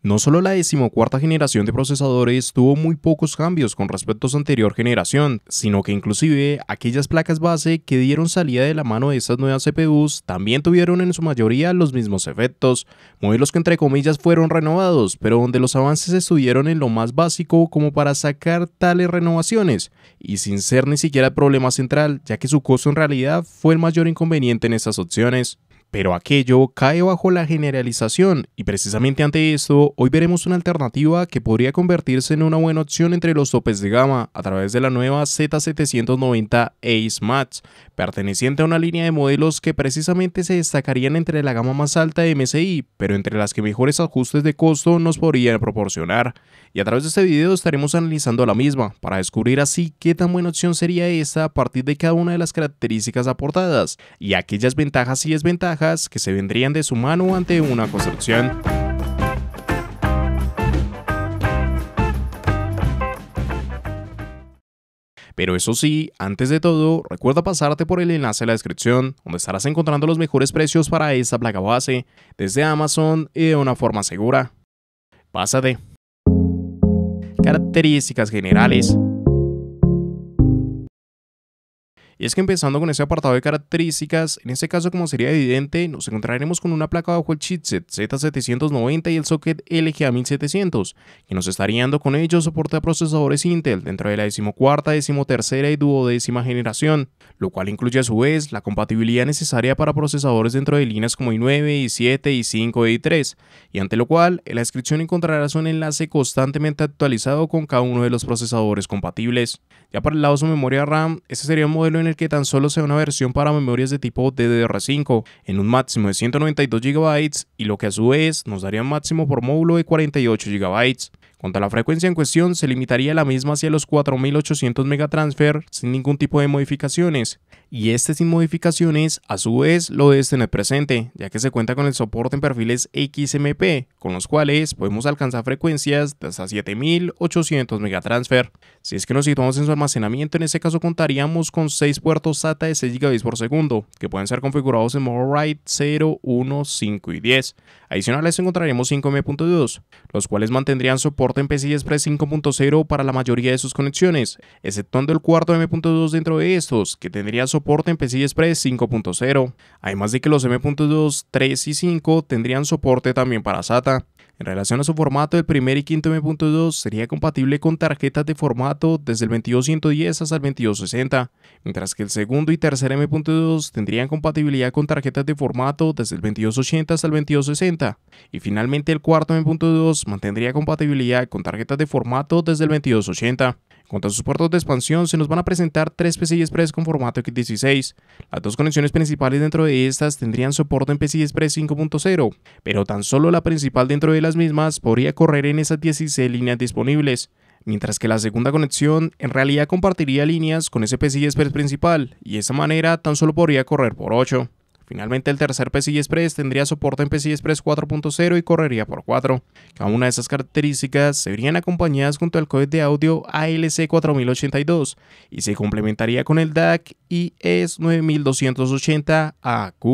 No solo la decimocuarta generación de procesadores tuvo muy pocos cambios con respecto a su anterior generación, sino que inclusive aquellas placas base que dieron salida de la mano de estas nuevas CPUs también tuvieron en su mayoría los mismos efectos, modelos que entre comillas fueron renovados, pero donde los avances estuvieron en lo más básico como para sacar tales renovaciones, y sin ser ni siquiera el problema central, ya que su costo en realidad fue el mayor inconveniente en esas opciones pero aquello cae bajo la generalización y precisamente ante esto hoy veremos una alternativa que podría convertirse en una buena opción entre los topes de gama a través de la nueva Z790 Ace perteneciente a una línea de modelos que precisamente se destacarían entre la gama más alta de MSI, pero entre las que mejores ajustes de costo nos podrían proporcionar. Y a través de este video estaremos analizando la misma para descubrir así qué tan buena opción sería esta a partir de cada una de las características aportadas y aquellas ventajas y desventajas que se vendrían de su mano ante una construcción. Pero eso sí, antes de todo, recuerda pasarte por el enlace en la descripción, donde estarás encontrando los mejores precios para esta placa base, desde Amazon y de una forma segura. Pásate. Características generales. Y es que empezando con ese apartado de características, en este caso como sería evidente, nos encontraremos con una placa bajo el chipset Z790 y el socket LGA1700, que nos estaría dando con ello soporte a procesadores Intel dentro de la decimocuarta, decimotercera y duodécima generación, lo cual incluye a su vez la compatibilidad necesaria para procesadores dentro de líneas como i9, i7, i5 y i3, y ante lo cual en la descripción encontrarás un enlace constantemente actualizado con cada uno de los procesadores compatibles. Ya para el lado de su memoria RAM, este sería un modelo en el que tan solo sea una versión para memorias de tipo DDR5, en un máximo de 192 GB y lo que a su vez nos daría un máximo por módulo de 48 GB. Contra la frecuencia en cuestión, se limitaría la misma hacia los 4.800 megatransfer sin ningún tipo de modificaciones. Y este sin modificaciones, a su vez, lo debes tener presente, ya que se cuenta con el soporte en perfiles XMP, con los cuales podemos alcanzar frecuencias de hasta 7.800 megatransfer. Si es que nos situamos en su almacenamiento, en ese caso contaríamos con 6 puertos SATA de 6 GB por segundo, que pueden ser configurados en modo write 0, 1, 5 y 10. adicionales encontraremos 5M.2, los cuales mantendrían soporte soporte en PCI Express 5.0 para la mayoría de sus conexiones, exceptuando el cuarto M.2 dentro de estos, que tendría soporte en PCI Express 5.0, además de que los M.2 3 y 5 tendrían soporte también para SATA. En relación a su formato, el primer y quinto M.2 sería compatible con tarjetas de formato desde el 22110 hasta el 2260, mientras que el segundo y tercer M.2 tendrían compatibilidad con tarjetas de formato desde el 2280 hasta el 2260, y finalmente el cuarto M.2 mantendría compatibilidad con tarjetas de formato desde el 2280. Con sus puertos de expansión se nos van a presentar tres PCI Express con formato X16. Las dos conexiones principales dentro de estas tendrían soporte en PCI Express 5.0, pero tan solo la principal dentro de las mismas podría correr en esas 16 líneas disponibles mientras que la segunda conexión en realidad compartiría líneas con ese PCI Express principal y de esa manera tan solo podría correr por 8. Finalmente, el tercer PCI Express tendría soporte en PCI Express 4.0 y correría por 4. Cada una de esas características serían acompañadas junto al codec de audio ALC 4082 y se complementaría con el DAC IS 9280 AQ.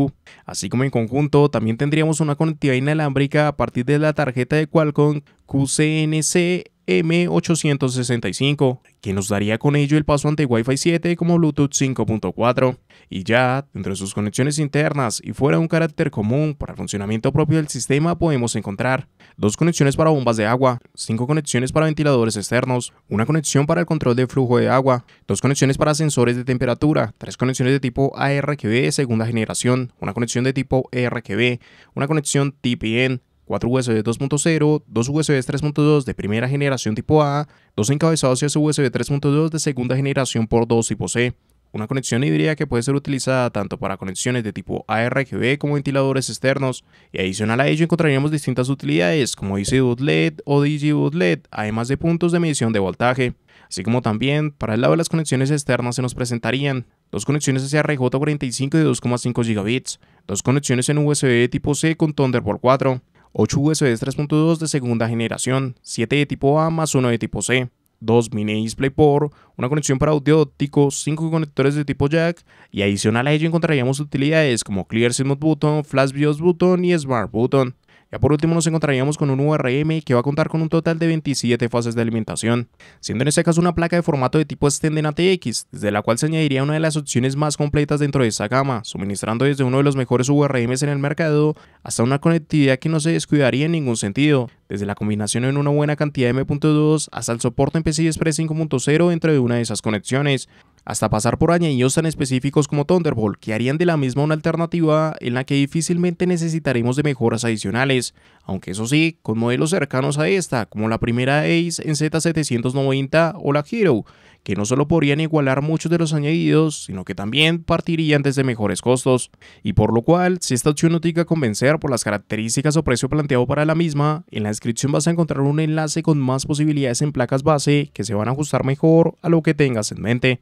Así como en conjunto, también tendríamos una conectividad inalámbrica a partir de la tarjeta de Qualcomm QCNC M865, que nos daría con ello el paso ante Wi-Fi 7 como Bluetooth 5.4. Y ya, dentro de sus conexiones internas y fuera de un carácter común para el funcionamiento propio del sistema, podemos encontrar dos conexiones para bombas de agua, cinco conexiones para ventiladores externos, una conexión para el control de flujo de agua, dos conexiones para sensores de temperatura, tres conexiones de tipo ARQB segunda generación, una conexión de tipo ERQB, una conexión TPN, 4 USB 2.0, 2 USB 3.2 de primera generación tipo A, 2 encabezados hacia USB 3.2 de segunda generación por 2 tipo C, una conexión híbrida que puede ser utilizada tanto para conexiones de tipo ARGB como ventiladores externos, y adicional a ello encontraríamos distintas utilidades como DC-Boot LED o digi LED, además de puntos de medición de voltaje, así como también para el lado de las conexiones externas se nos presentarían dos conexiones hacia RJ45 de 2,5 GB, dos conexiones en USB tipo C con Thunderbolt 4, 8 USB 3.2 de segunda generación, 7 de tipo A más 1 de tipo C, 2 mini DisplayPort, una conexión para audio óptico, 5 conectores de tipo jack y adicional a ello encontraríamos utilidades como Clear Button, Flash BIOS Button y Smart Button. Ya por último nos encontraríamos con un URM que va a contar con un total de 27 fases de alimentación, siendo en este caso una placa de formato de tipo extendente ATX, desde la cual se añadiría una de las opciones más completas dentro de esa gama, suministrando desde uno de los mejores URMs en el mercado hasta una conectividad que no se descuidaría en ningún sentido, desde la combinación en una buena cantidad de M.2 hasta el soporte en PCI Express 5.0 dentro de una de esas conexiones, hasta pasar por añadidos tan específicos como Thunderbolt, que harían de la misma una alternativa en la que difícilmente necesitaremos de mejoras adicionales, aunque eso sí, con modelos cercanos a esta, como la primera Ace en Z790 o la Hero, que no solo podrían igualar muchos de los añadidos, sino que también partirían desde mejores costos, y por lo cual, si esta opción no te convencer por las características o precio planteado para la misma, en la descripción vas a encontrar un enlace con más posibilidades en placas base que se van a ajustar mejor a lo que tengas en mente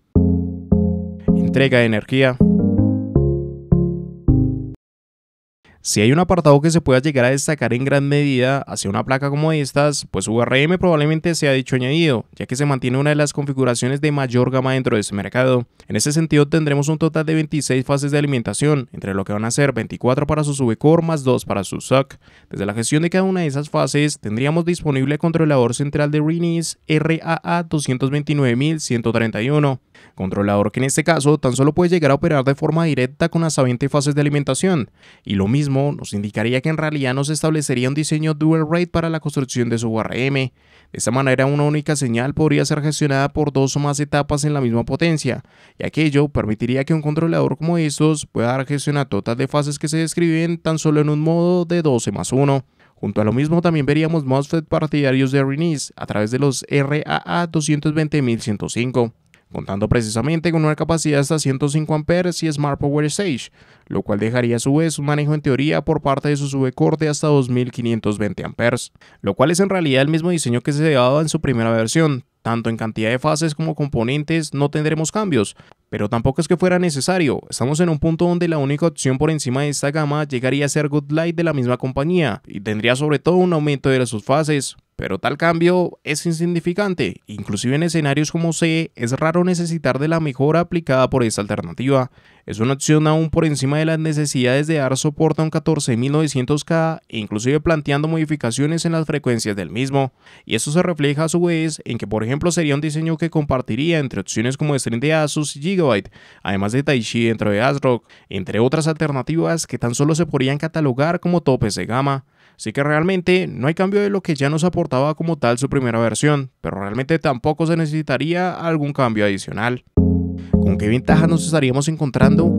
entrega de energía, Si hay un apartado que se pueda llegar a destacar en gran medida hacia una placa como estas, pues URM probablemente sea dicho añadido, ya que se mantiene una de las configuraciones de mayor gama dentro de ese mercado. En ese sentido tendremos un total de 26 fases de alimentación, entre lo que van a ser 24 para su core más 2 para su SAC, Desde la gestión de cada una de esas fases tendríamos disponible el controlador central de Renis RAA 229131, controlador que en este caso tan solo puede llegar a operar de forma directa con las 20 fases de alimentación, y lo mismo nos indicaría que en realidad no se establecería un diseño dual rate para la construcción de su URM. De esta manera, una única señal podría ser gestionada por dos o más etapas en la misma potencia, y aquello permitiría que un controlador como estos pueda dar gestión a fases que se describen tan solo en un modo de 12 más 1. Junto a lo mismo también veríamos MOSFET partidarios de Renis a través de los RAA 220.105 contando precisamente con una capacidad hasta 105 amperes y Smart Power Stage, lo cual dejaría a su vez un manejo en teoría por parte de su subcorte hasta 2520 amperes, lo cual es en realidad el mismo diseño que se llevaba en su primera versión. Tanto en cantidad de fases como componentes no tendremos cambios, pero tampoco es que fuera necesario. Estamos en un punto donde la única opción por encima de esta gama llegaría a ser Good Light de la misma compañía y tendría sobre todo un aumento de sus fases, pero tal cambio es insignificante. Inclusive en escenarios como C, es raro necesitar de la mejora aplicada por esta alternativa. Es una opción aún por encima de las necesidades de dar soporte a un 14.900K e inclusive planteando modificaciones en las frecuencias del mismo, y eso se refleja a su vez en que por ejemplo sería un diseño que compartiría entre opciones como Stream de Asus Gigabyte, además de Taichi dentro de ASRock, entre otras alternativas que tan solo se podrían catalogar como topes de gama. Así que realmente no hay cambio de lo que ya nos aportaba como tal su primera versión, pero realmente tampoco se necesitaría algún cambio adicional. ¿qué ventajas nos estaríamos encontrando?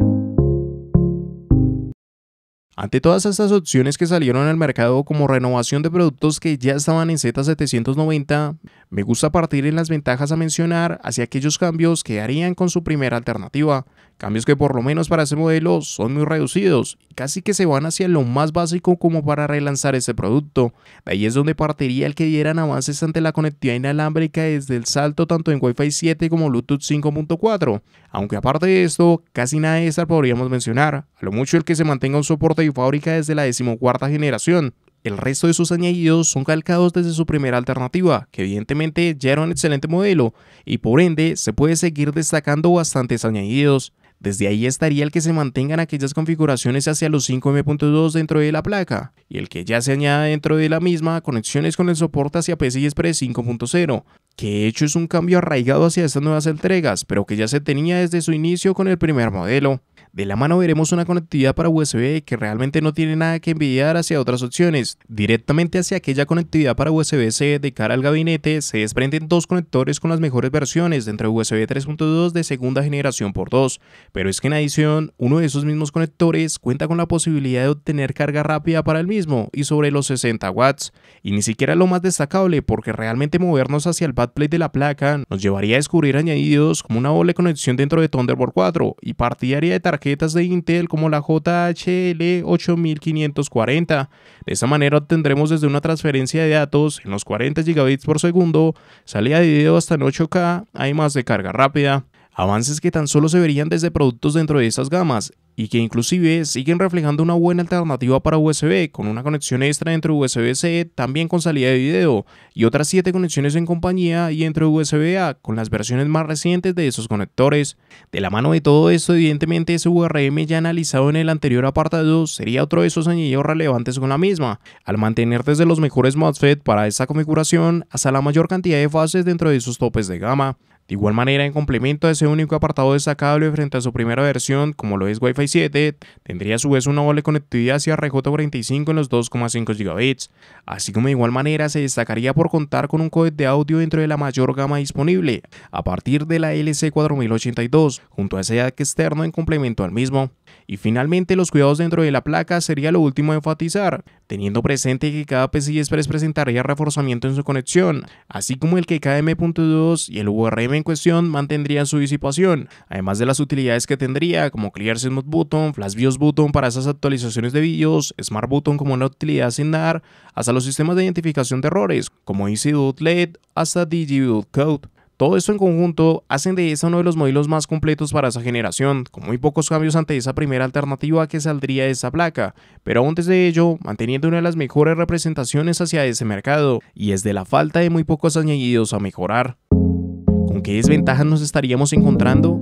Ante todas estas opciones que salieron al mercado como renovación de productos que ya estaban en Z790, me gusta partir en las ventajas a mencionar hacia aquellos cambios que harían con su primera alternativa, Cambios que por lo menos para ese modelo son muy reducidos, casi que se van hacia lo más básico como para relanzar ese producto. De ahí es donde partiría el que dieran avances ante la conectividad inalámbrica desde el salto tanto en Wi-Fi 7 como Bluetooth 5.4. Aunque aparte de esto, casi nada de esa podríamos mencionar, a lo mucho el que se mantenga un soporte y fábrica desde la decimocuarta generación, el resto de sus añadidos son calcados desde su primera alternativa, que evidentemente ya era un excelente modelo, y por ende se puede seguir destacando bastantes añadidos. Desde ahí estaría el que se mantengan aquellas configuraciones hacia los 5M.2 dentro de la placa y el que ya se añade dentro de la misma conexiones con el soporte hacia PCI Express 5.0, que de hecho es un cambio arraigado hacia estas nuevas entregas, pero que ya se tenía desde su inicio con el primer modelo. De la mano veremos una conectividad para USB que realmente no tiene nada que envidiar hacia otras opciones. Directamente hacia aquella conectividad para USB-C de cara al gabinete se desprenden dos conectores con las mejores versiones dentro de USB 3.2 de segunda generación por 2, pero es que en adición uno de esos mismos conectores cuenta con la posibilidad de obtener carga rápida para el mismo y sobre los 60 watts, y ni siquiera lo más destacable porque realmente movernos hacia el bad plate de la placa nos llevaría a descubrir añadidos como una doble conexión dentro de Thunderbolt 4 y partidaria de tarjetas de Intel como la JHL8540. De esa manera obtendremos desde una transferencia de datos en los 40 GB por segundo, salida de video hasta en 8K, hay más de carga rápida. Avances que tan solo se verían desde productos dentro de esas gamas y que inclusive siguen reflejando una buena alternativa para USB con una conexión extra entre USB-C, también con salida de video y otras 7 conexiones en compañía y entre USB-A con las versiones más recientes de esos conectores. De la mano de todo esto, evidentemente ese URM ya analizado en el anterior apartado sería otro de esos añadidos relevantes con la misma, al mantener desde los mejores MOSFET para esa configuración hasta la mayor cantidad de fases dentro de esos topes de gama. De igual manera, en complemento a ese único apartado destacable frente a su primera versión, como lo es Wi-Fi 7, tendría a su vez una doble conectividad hacia RJ45 en los 2,5 GB. Así como de igual manera se destacaría por contar con un codec de audio dentro de la mayor gama disponible, a partir de la LC4082, junto a ese jack externo en complemento al mismo. Y finalmente los cuidados dentro de la placa sería lo último a enfatizar, teniendo presente que cada PCI Express presentaría reforzamiento en su conexión, así como el que KM.2 y el URM en cuestión mantendrían su disipación, además de las utilidades que tendría como Clear Smooth Button, Flash BIOS Button para esas actualizaciones de videos, Smart Button como una utilidad sin dar, hasta los sistemas de identificación de errores como EasyBoot LED hasta DigiBoot Code. Todo esto en conjunto hacen de esa uno de los modelos más completos para esa generación, con muy pocos cambios ante esa primera alternativa que saldría de esa placa, pero aún desde ello manteniendo una de las mejores representaciones hacia ese mercado, y es de la falta de muy pocos añadidos a mejorar. ¿Con qué desventajas nos estaríamos encontrando?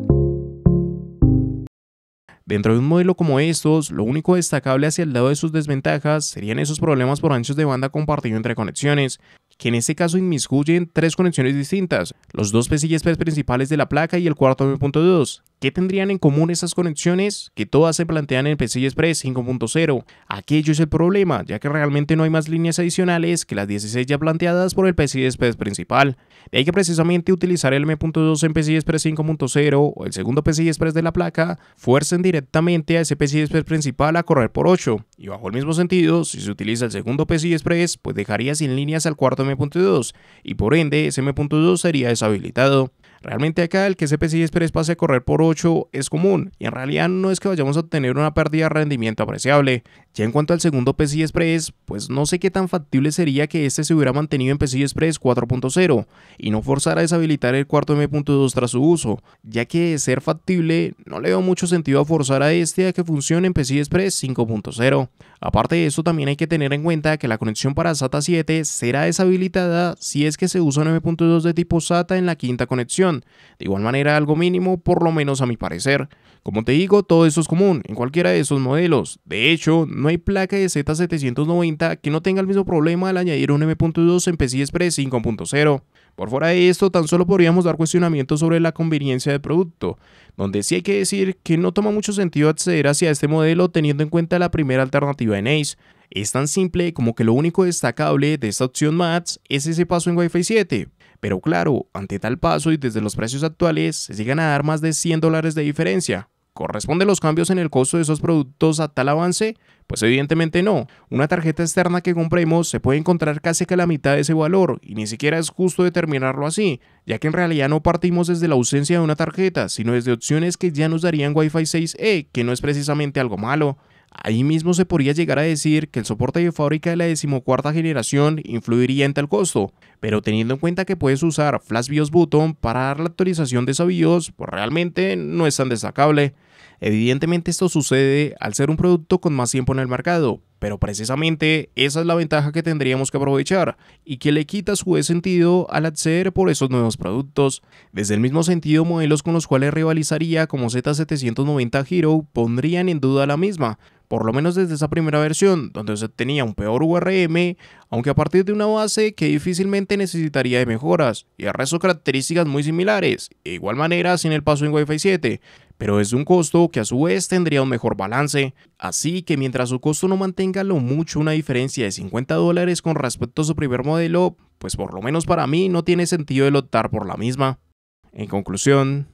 Dentro de un modelo como estos, lo único destacable hacia el lado de sus desventajas serían esos problemas por anchos de banda compartido entre conexiones, que en este caso inmiscuyen tres conexiones distintas, los dos Express principales de la placa y el cuarto M.2. ¿Qué tendrían en común esas conexiones? Que todas se plantean en PCI Express 5.0. Aquello es el problema, ya que realmente no hay más líneas adicionales que las 16 ya planteadas por el PCI Express principal. De ahí que precisamente utilizar el M.2 en PCI Express 5.0 o el segundo PCI Express de la placa fuercen directamente a ese PCI Express principal a correr por 8. Y bajo el mismo sentido, si se utiliza el segundo PCI Express, pues dejaría sin líneas al cuarto M.2 y por ende ese M.2 sería habilitado. Realmente acá el que ese y Express pase a correr por 8 es común y en realidad no es que vayamos a obtener una pérdida de rendimiento apreciable. Ya en cuanto al segundo PCI Express, pues no sé qué tan factible sería que este se hubiera mantenido en PCI Express 4.0 y no forzar a deshabilitar el cuarto M.2 tras su uso, ya que ser factible no le veo mucho sentido a forzar a este a que funcione en PCI Express 5.0. Aparte de eso, también hay que tener en cuenta que la conexión para SATA 7 será deshabilitada si es que se usa un M.2 de tipo SATA en la quinta conexión. De igual manera, algo mínimo, por lo menos a mi parecer. Como te digo, todo eso es común en cualquiera de esos modelos. De hecho, no hay placa de Z790 que no tenga el mismo problema al añadir un M.2 en PCI Express 5.0. Por fuera de esto, tan solo podríamos dar cuestionamientos sobre la conveniencia del producto, donde sí hay que decir que no toma mucho sentido acceder hacia este modelo teniendo en cuenta la primera alternativa en Ace. Es tan simple como que lo único destacable de esta opción MATS es ese paso en Wi-Fi 7, pero claro, ante tal paso y desde los precios actuales, se llegan a dar más de 100 dólares de diferencia. ¿Corresponde los cambios en el costo de esos productos a tal avance? Pues evidentemente no. Una tarjeta externa que compremos se puede encontrar casi que la mitad de ese valor y ni siquiera es justo determinarlo así, ya que en realidad no partimos desde la ausencia de una tarjeta, sino desde opciones que ya nos darían Wi-Fi 6E, que no es precisamente algo malo. Ahí mismo se podría llegar a decir que el soporte de fábrica de la decimocuarta generación influiría en tal costo, pero teniendo en cuenta que puedes usar Flash BIOS Button para dar la actualización de esa BIOS, pues realmente no es tan destacable. Evidentemente esto sucede al ser un producto con más tiempo en el mercado, pero precisamente esa es la ventaja que tendríamos que aprovechar y que le quita su sentido al acceder por esos nuevos productos. Desde el mismo sentido, modelos con los cuales rivalizaría como Z790 Hero pondrían en duda la misma, por lo menos desde esa primera versión, donde se tenía un peor URM, aunque a partir de una base que difícilmente necesitaría de mejoras, y el características muy similares, de igual manera sin el paso en Wi-Fi 7, pero es un costo que a su vez tendría un mejor balance, así que mientras su costo no mantenga lo mucho una diferencia de 50 dólares con respecto a su primer modelo, pues por lo menos para mí no tiene sentido el optar por la misma. En conclusión,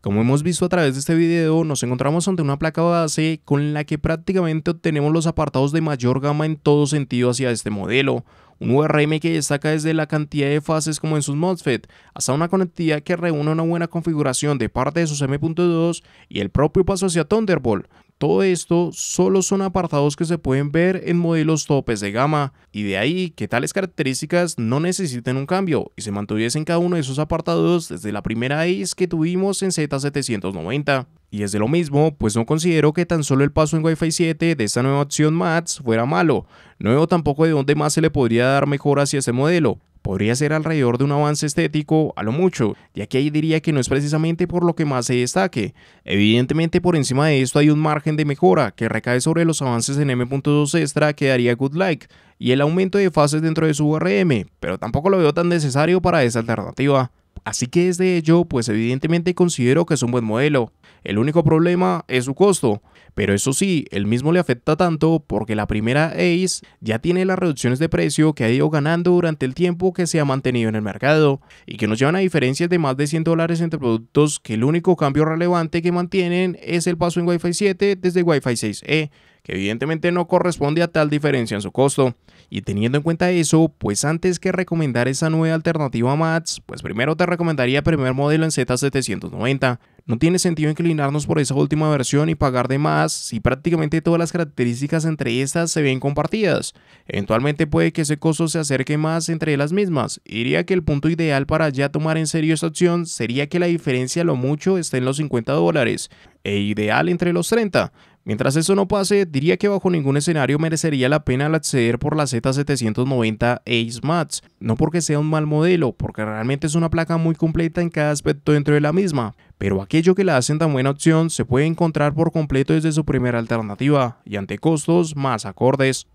como hemos visto a través de este video, nos encontramos ante una placa base con la que prácticamente obtenemos los apartados de mayor gama en todo sentido hacia este modelo, un URM que destaca desde la cantidad de fases como en sus MOSFET, hasta una conectividad que reúne una buena configuración de parte de sus M.2 y el propio paso hacia Thunderbolt. Todo esto solo son apartados que se pueden ver en modelos topes de gama, y de ahí que tales características no necesiten un cambio y se mantuviesen cada uno de esos apartados desde la primera vez que tuvimos en Z790. Y es de lo mismo, pues no considero que tan solo el paso en Wi-Fi 7 de esta nueva opción MATS fuera malo. No veo tampoco de dónde más se le podría dar mejor hacia ese modelo. Podría ser alrededor de un avance estético, a lo mucho, ya que ahí diría que no es precisamente por lo que más se destaque. Evidentemente por encima de esto hay un margen de mejora que recae sobre los avances en M.2 extra que daría Good Like y el aumento de fases dentro de su VRM pero tampoco lo veo tan necesario para esa alternativa. Así que desde ello, pues evidentemente considero que es un buen modelo. El único problema es su costo, pero eso sí, el mismo le afecta tanto porque la primera Ace ya tiene las reducciones de precio que ha ido ganando durante el tiempo que se ha mantenido en el mercado y que nos llevan a diferencias de más de 100 dólares entre productos que el único cambio relevante que mantienen es el paso en Wi-Fi 7 desde Wi-Fi 6E que evidentemente no corresponde a tal diferencia en su costo. Y teniendo en cuenta eso, pues antes que recomendar esa nueva alternativa a MATS, pues primero te recomendaría primer modelo en Z790. No tiene sentido inclinarnos por esa última versión y pagar de más si prácticamente todas las características entre estas se ven compartidas. Eventualmente puede que ese costo se acerque más entre las mismas. Diría que el punto ideal para ya tomar en serio esta opción sería que la diferencia lo mucho esté en los 50 dólares e ideal entre los 30 Mientras eso no pase, diría que bajo ningún escenario merecería la pena el acceder por la Z790 Ace Mats, no porque sea un mal modelo, porque realmente es una placa muy completa en cada aspecto dentro de la misma, pero aquello que la hacen tan buena opción se puede encontrar por completo desde su primera alternativa y ante costos más acordes.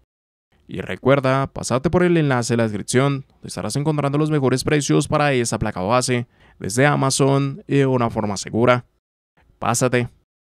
Y recuerda, pasate por el enlace de la descripción, donde estarás encontrando los mejores precios para esa placa base, desde Amazon de una forma segura. Pásate.